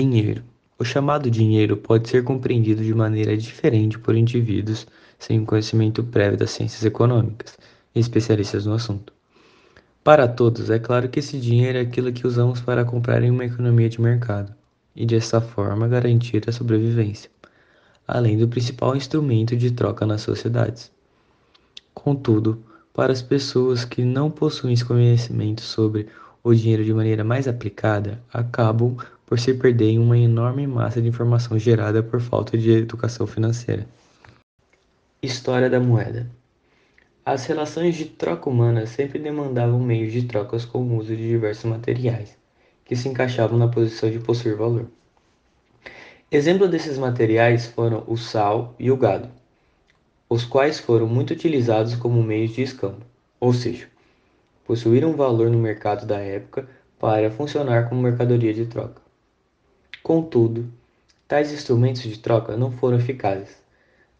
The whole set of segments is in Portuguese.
Dinheiro. O chamado dinheiro pode ser compreendido de maneira diferente por indivíduos sem conhecimento prévio das ciências econômicas e especialistas no assunto. Para todos, é claro que esse dinheiro é aquilo que usamos para comprar em uma economia de mercado e dessa forma garantir a sobrevivência, além do principal instrumento de troca nas sociedades. Contudo, para as pessoas que não possuem esse conhecimento sobre o dinheiro de maneira mais aplicada, acabam por se perder em uma enorme massa de informação gerada por falta de educação financeira. História da moeda. As relações de troca humana sempre demandavam meios de trocas com o uso de diversos materiais, que se encaixavam na posição de possuir valor. Exemplo desses materiais foram o sal e o gado, os quais foram muito utilizados como meios de escambo, ou seja, possuíram valor no mercado da época para funcionar como mercadoria de troca. Contudo, tais instrumentos de troca não foram eficazes,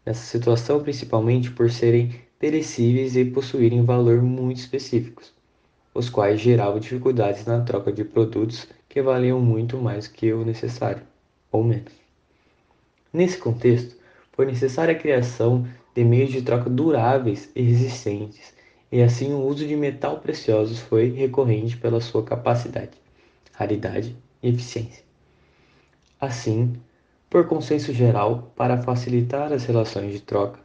nessa situação principalmente por serem perecíveis e possuírem valor muito específicos, os quais geravam dificuldades na troca de produtos que valiam muito mais que o necessário, ou menos. Nesse contexto, foi necessária a criação de meios de troca duráveis e resistentes, e assim o uso de metal preciosos foi recorrente pela sua capacidade, raridade e eficiência. Assim, por consenso geral, para facilitar as relações de troca,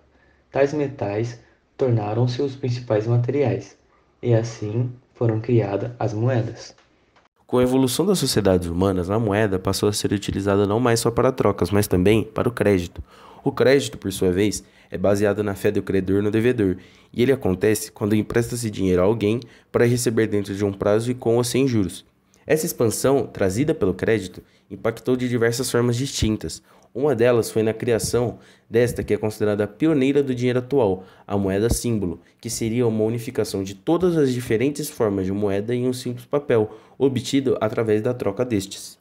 tais metais tornaram-se os principais materiais, e assim foram criadas as moedas. Com a evolução das sociedades humanas, a moeda passou a ser utilizada não mais só para trocas, mas também para o crédito. O crédito, por sua vez, é baseado na fé do credor no devedor, e ele acontece quando empresta-se dinheiro a alguém para receber dentro de um prazo e com ou sem juros. Essa expansão, trazida pelo crédito, impactou de diversas formas distintas. Uma delas foi na criação desta que é considerada a pioneira do dinheiro atual, a moeda símbolo, que seria uma unificação de todas as diferentes formas de moeda em um simples papel, obtido através da troca destes.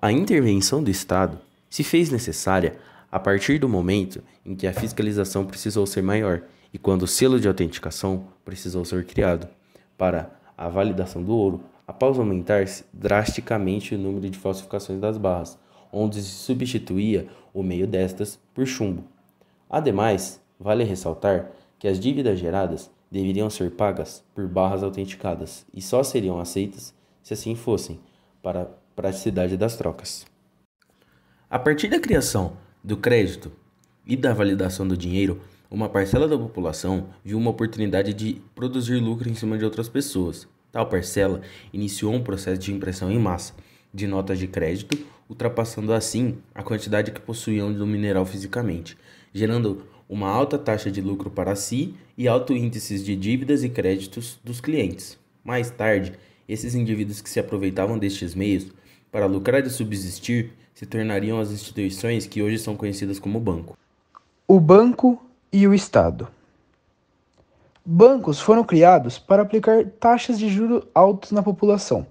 A intervenção do Estado se fez necessária a partir do momento em que a fiscalização precisou ser maior e quando o selo de autenticação precisou ser criado para a validação do ouro, após aumentar drasticamente o número de falsificações das barras, onde se substituía o meio destas por chumbo. Ademais, vale ressaltar que as dívidas geradas deveriam ser pagas por barras autenticadas e só seriam aceitas se assim fossem, para a praticidade das trocas. A partir da criação do crédito e da validação do dinheiro, uma parcela da população viu uma oportunidade de produzir lucro em cima de outras pessoas, Tal parcela iniciou um processo de impressão em massa de notas de crédito, ultrapassando assim a quantidade que possuíam do mineral fisicamente, gerando uma alta taxa de lucro para si e alto índices de dívidas e créditos dos clientes. Mais tarde, esses indivíduos que se aproveitavam destes meios para lucrar e subsistir se tornariam as instituições que hoje são conhecidas como banco. O banco e o Estado. Bancos foram criados para aplicar taxas de juros altos na população.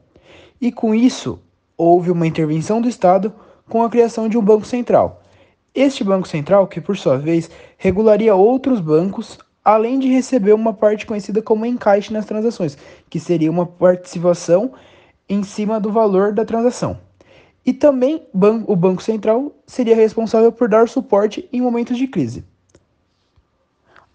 E com isso, houve uma intervenção do Estado com a criação de um Banco Central. Este Banco Central, que por sua vez regularia outros bancos, além de receber uma parte conhecida como encaixe nas transações, que seria uma participação em cima do valor da transação. E também o Banco Central seria responsável por dar suporte em momentos de crise.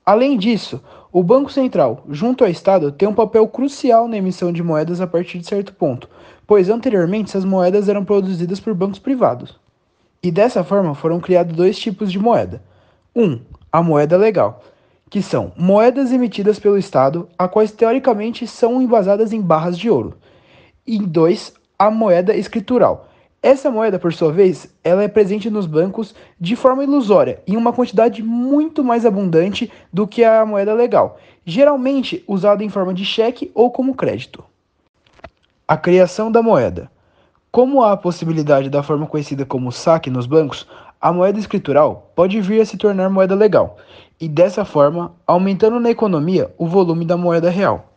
Além disso, o Banco Central, junto ao Estado, tem um papel crucial na emissão de moedas a partir de certo ponto, pois anteriormente essas moedas eram produzidas por bancos privados. E dessa forma foram criados dois tipos de moeda. 1. Um, a moeda legal, que são moedas emitidas pelo Estado, a quais teoricamente são embasadas em barras de ouro. E 2. A moeda escritural, essa moeda, por sua vez, ela é presente nos bancos de forma ilusória, em uma quantidade muito mais abundante do que a moeda legal, geralmente usada em forma de cheque ou como crédito. A criação da moeda. Como há a possibilidade da forma conhecida como saque nos bancos, a moeda escritural pode vir a se tornar moeda legal, e dessa forma, aumentando na economia o volume da moeda real.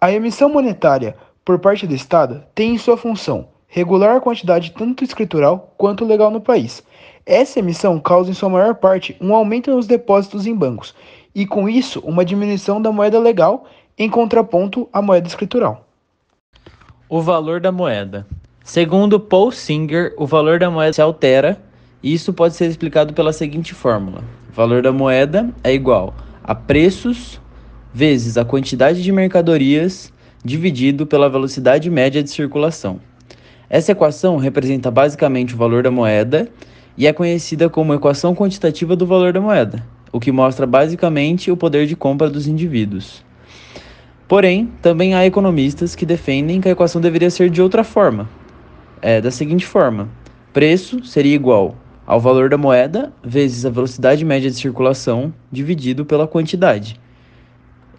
A emissão monetária por parte do Estado tem em sua função regular a quantidade tanto escritural quanto legal no país. Essa emissão causa, em sua maior parte, um aumento nos depósitos em bancos e, com isso, uma diminuição da moeda legal em contraponto à moeda escritural. O valor da moeda. Segundo Paul Singer, o valor da moeda se altera e isso pode ser explicado pela seguinte fórmula: o valor da moeda é igual a preços vezes a quantidade de mercadorias dividido pela velocidade média de circulação. Essa equação representa basicamente o valor da moeda e é conhecida como equação quantitativa do valor da moeda, o que mostra basicamente o poder de compra dos indivíduos. Porém, também há economistas que defendem que a equação deveria ser de outra forma. É da seguinte forma: preço seria igual ao valor da moeda vezes a velocidade média de circulação dividido pela quantidade.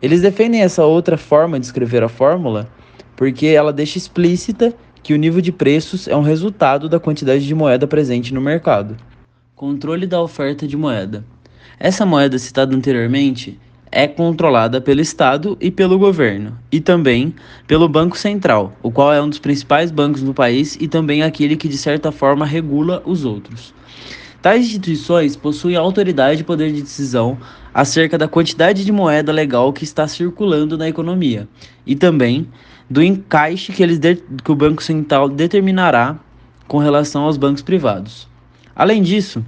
Eles defendem essa outra forma de escrever a fórmula porque ela deixa explícita que o nível de preços é um resultado da quantidade de moeda presente no mercado. Controle da oferta de moeda. Essa moeda citada anteriormente é controlada pelo Estado e pelo governo, e também pelo Banco Central, o qual é um dos principais bancos no país e também aquele que de certa forma regula os outros. Tais instituições possuem autoridade e poder de decisão acerca da quantidade de moeda legal que está circulando na economia e também do encaixe que, eles que o Banco Central determinará com relação aos bancos privados. Além disso,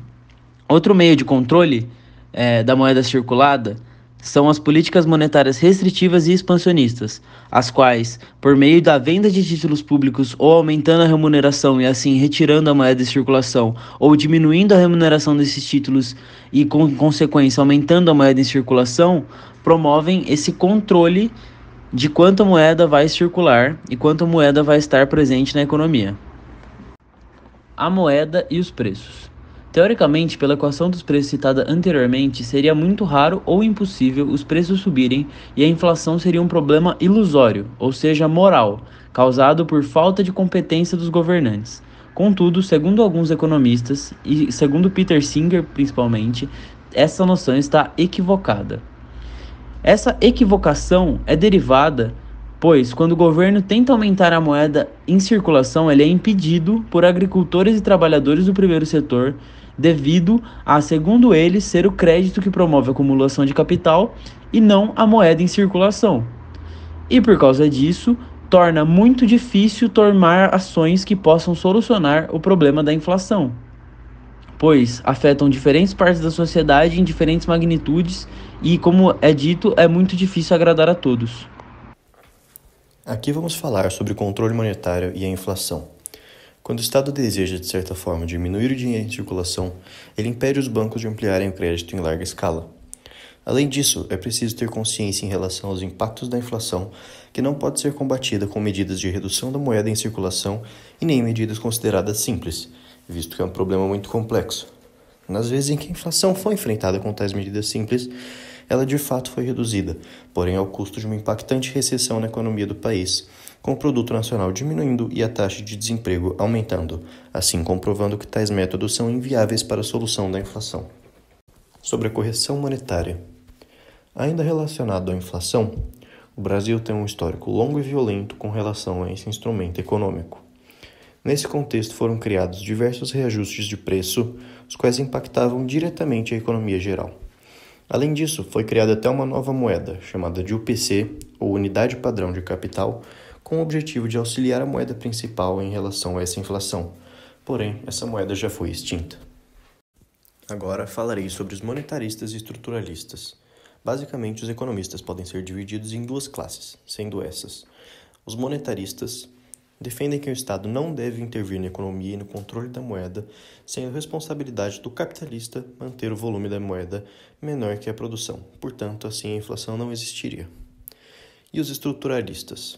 outro meio de controle é, da moeda circulada são as políticas monetárias restritivas e expansionistas, as quais, por meio da venda de títulos públicos ou aumentando a remuneração e assim retirando a moeda de circulação, ou diminuindo a remuneração desses títulos e, com consequência, aumentando a moeda em circulação, promovem esse controle de quanto a moeda vai circular e quanto a moeda vai estar presente na economia. A moeda e os preços. Teoricamente, pela equação dos preços citada anteriormente, seria muito raro ou impossível os preços subirem e a inflação seria um problema ilusório, ou seja, moral, causado por falta de competência dos governantes. Contudo, segundo alguns economistas, e segundo Peter Singer principalmente, essa noção está equivocada. Essa equivocação é derivada pois quando o governo tenta aumentar a moeda em circulação, ele é impedido por agricultores e trabalhadores do primeiro setor, devido a, segundo ele, ser o crédito que promove a acumulação de capital e não a moeda em circulação. E por causa disso, torna muito difícil tomar ações que possam solucionar o problema da inflação, pois afetam diferentes partes da sociedade em diferentes magnitudes e, como é dito, é muito difícil agradar a todos. Aqui vamos falar sobre o controle monetário e a inflação. Quando o Estado deseja, de certa forma, diminuir o dinheiro em circulação, ele impede os bancos de ampliarem o crédito em larga escala. Além disso, é preciso ter consciência em relação aos impactos da inflação, que não pode ser combatida com medidas de redução da moeda em circulação e nem medidas consideradas simples, visto que é um problema muito complexo. Nas vezes em que a inflação foi enfrentada com tais medidas simples, ela de fato foi reduzida, porém ao custo de uma impactante recessão na economia do país, com o produto nacional diminuindo e a taxa de desemprego aumentando, assim comprovando que tais métodos são inviáveis para a solução da inflação. Sobre a correção monetária. Ainda relacionado à inflação, o Brasil tem um histórico longo e violento com relação a esse instrumento econômico. Nesse contexto foram criados diversos reajustes de preço, os quais impactavam diretamente a economia geral. Além disso, foi criada até uma nova moeda, chamada de UPC, ou Unidade Padrão de Capital, com o objetivo de auxiliar a moeda principal em relação a essa inflação. Porém, essa moeda já foi extinta. Agora falarei sobre os monetaristas e estruturalistas. Basicamente, os economistas podem ser divididos em duas classes, sendo essas: os monetaristas, defendem que o Estado não deve intervir na economia e no controle da moeda, sendo responsabilidade do capitalista manter o volume da moeda menor que a produção. Portanto, assim a inflação não existiria. E os estruturalistas?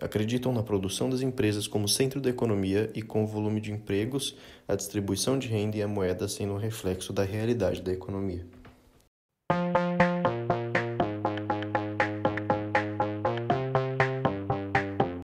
Acreditam na produção das empresas como centro da economia e com o volume de empregos, a distribuição de renda e a moeda sendo um reflexo da realidade da economia.